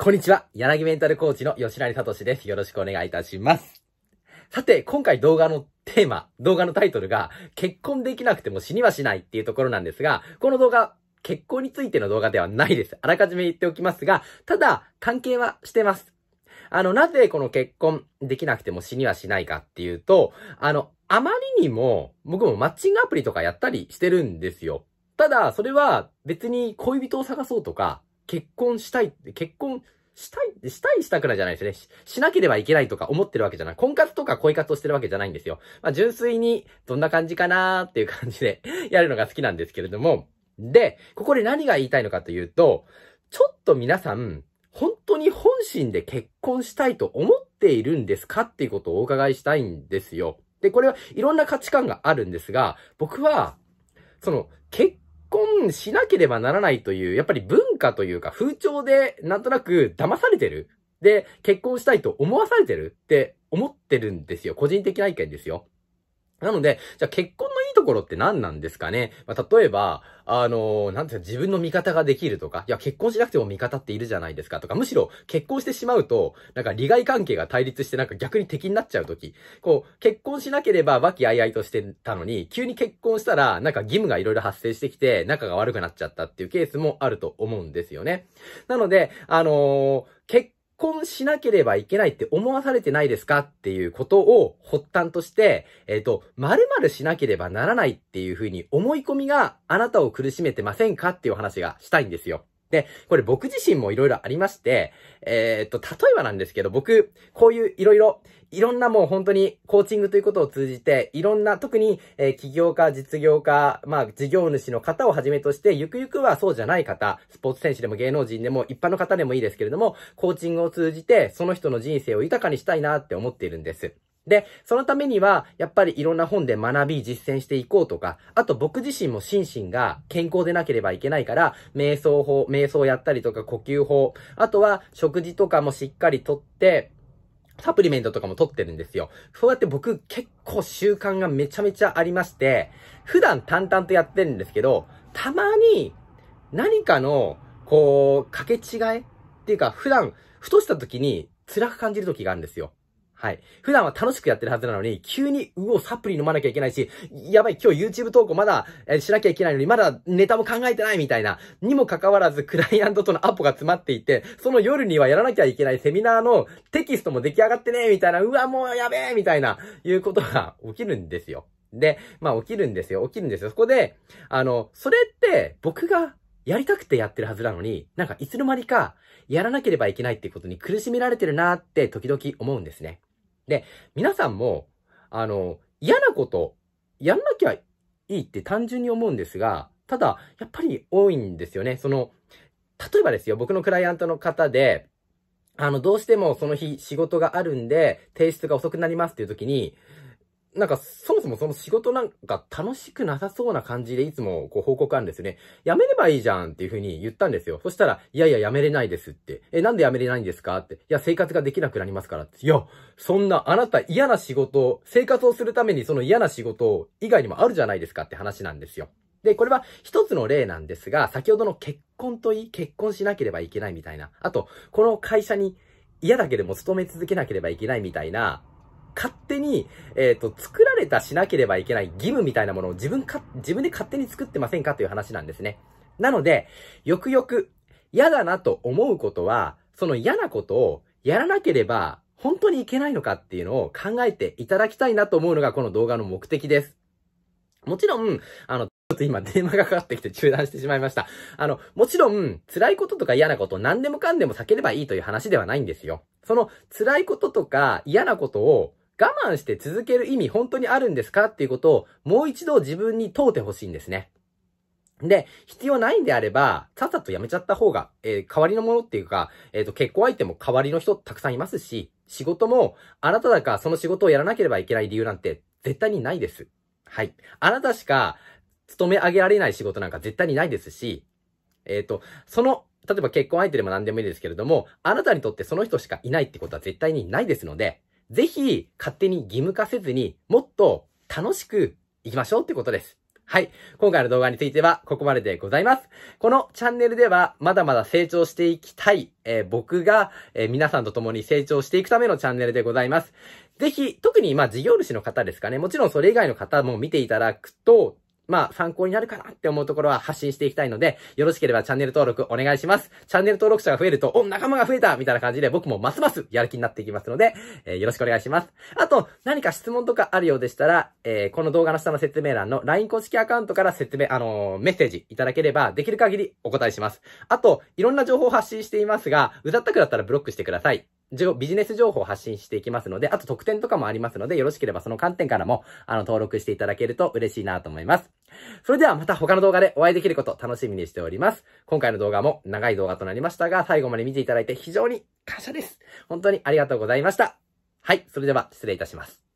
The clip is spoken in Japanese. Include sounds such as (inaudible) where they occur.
こんにちは。柳メンタルコーチの吉成聡です。よろしくお願いいたします。さて、今回動画のテーマ、動画のタイトルが、結婚できなくても死にはしないっていうところなんですが、この動画、結婚についての動画ではないです。あらかじめ言っておきますが、ただ、関係はしてます。あの、なぜこの結婚できなくても死にはしないかっていうと、あの、あまりにも、僕もマッチングアプリとかやったりしてるんですよ。ただ、それは別に恋人を探そうとか、結婚したいって、結婚したいって、したいしたくないじゃないですねし。しなければいけないとか思ってるわけじゃない。婚活とか恋活をしてるわけじゃないんですよ。まあ、純粋に、どんな感じかなーっていう感じで (laughs) やるのが好きなんですけれども。で、ここで何が言いたいのかというと、ちょっと皆さん、本当に本心で結婚したいと思っているんですかっていうことをお伺いしたいんですよ。で、これはいろんな価値観があるんですが、僕は、その、結ンしなければならないという、やっぱり文化というか風潮でなんとなく騙されてる。で、結婚したいと思わされてるって思ってるんですよ。個人的な意見ですよ。なので、じゃあ結婚いいところって何なんですかね、まあ、例えば、あのー、なんていうか、自分の味方ができるとか、いや、結婚しなくても味方っているじゃないですかとか、むしろ結婚してしまうと、なんか利害関係が対立してなんか逆に敵になっちゃうとき、こう、結婚しなければ和気あいあいとしてたのに、急に結婚したら、なんか義務がいろいろ発生してきて、仲が悪くなっちゃったっていうケースもあると思うんですよね。なので、あのー、結婚しなければいけないって思わされてないですかっていうことを発端として、えっ、ー、と、〇〇しなければならないっていうふうに思い込みがあなたを苦しめてませんかっていう話がしたいんですよ。で、これ僕自身もいろいろありまして、えー、っと、例えばなんですけど、僕、こういういろいろ、いろんなもう本当にコーチングということを通じて、いろんな、特に、えー、起業家、実業家、まあ、事業主の方をはじめとして、ゆくゆくはそうじゃない方、スポーツ選手でも芸能人でも一般の方でもいいですけれども、コーチングを通じて、その人の人生を豊かにしたいなって思っているんです。で、そのためには、やっぱりいろんな本で学び、実践していこうとか、あと僕自身も心身が健康でなければいけないから、瞑想法、瞑想やったりとか呼吸法、あとは食事とかもしっかりとって、サプリメントとかも取ってるんですよ。そうやって僕結構習慣がめちゃめちゃありまして、普段淡々とやってるんですけど、たまに何かの、こう、掛け違いっていうか普段、ふとした時に辛く感じる時があるんですよ。はい。普段は楽しくやってるはずなのに、急に、うお、サプリ飲まなきゃいけないし、やばい、今日 YouTube 投稿まだ、えー、しなきゃいけないのに、まだネタも考えてないみたいな、にもかかわらず、クライアントとのアポが詰まっていて、その夜にはやらなきゃいけないセミナーのテキストも出来上がってねみたいな、うわ、もうやべえみたいな、いうことが起きるんですよ。で、まあ起きるんですよ、起きるんですよ。そこで、あの、それって、僕がやりたくてやってるはずなのに、なんかいつの間にかやらなければいけないっていうことに苦しめられてるなーって時々思うんですね。で、皆さんも、あの、嫌なこと、やんなきゃいいって単純に思うんですが、ただ、やっぱり多いんですよね。その、例えばですよ、僕のクライアントの方で、あの、どうしてもその日仕事があるんで、提出が遅くなりますっていう時に、なんか、そもそもその仕事なんか楽しくなさそうな感じでいつもこう報告あるんですよね。やめればいいじゃんっていうふうに言ったんですよ。そしたら、いやいや辞めれないですって。え、なんでやめれないんですかって。いや、生活ができなくなりますからって。いや、そんなあなた嫌な仕事、生活をするためにその嫌な仕事以外にもあるじゃないですかって話なんですよ。で、これは一つの例なんですが、先ほどの結婚といい、結婚しなければいけないみたいな。あと、この会社に嫌だけでも勤め続けなければいけないみたいな、勝手に、えっ、ー、と、作られたしなければいけない義務みたいなものを自分か、自分で勝手に作ってませんかという話なんですね。なので、よくよく嫌だなと思うことは、その嫌なことをやらなければ本当にいけないのかっていうのを考えていただきたいなと思うのがこの動画の目的です。もちろん、あの、ちょっと今電話がかかってきて中断してしまいました。あの、もちろん、辛いこととか嫌なこと何でもかんでも避ければいいという話ではないんですよ。その辛いこととか嫌なことを我慢して続ける意味本当にあるんですかっていうことをもう一度自分に問うてほしいんですね。で、必要ないんであれば、さっさとやめちゃった方が、えー、代わりのものっていうか、えっ、ー、と、結婚相手も代わりの人たくさんいますし、仕事も、あなただかその仕事をやらなければいけない理由なんて絶対にないです。はい。あなたしか勤め上げられない仕事なんか絶対にないですし、えっ、ー、と、その、例えば結婚相手でも何でもいいですけれども、あなたにとってその人しかいないってことは絶対にないですので、ぜひ勝手に義務化せずにもっと楽しく行きましょうってことです。はい。今回の動画についてはここまででございます。このチャンネルではまだまだ成長していきたい、えー、僕が、えー、皆さんと共に成長していくためのチャンネルでございます。ぜひ、特にまあ事業主の方ですかね、もちろんそれ以外の方も見ていただくとまあ、参考になるかなって思うところは発信していきたいので、よろしければチャンネル登録お願いします。チャンネル登録者が増えると、お、仲間が増えたみたいな感じで、僕もますますやる気になっていきますので、えー、よろしくお願いします。あと、何か質問とかあるようでしたら、えー、この動画の下の説明欄の LINE 公式アカウントから説明、あのー、メッセージいただければ、できる限りお答えします。あと、いろんな情報を発信していますが、うざったくだったらブロックしてください。ビジネス情報を発信していきますので、あと特典とかもありますので、よろしければその観点からも、あの、登録していただけると嬉しいなと思います。それではまた他の動画でお会いできること楽しみにしております。今回の動画も長い動画となりましたが、最後まで見ていただいて非常に感謝です。本当にありがとうございました。はい、それでは失礼いたします。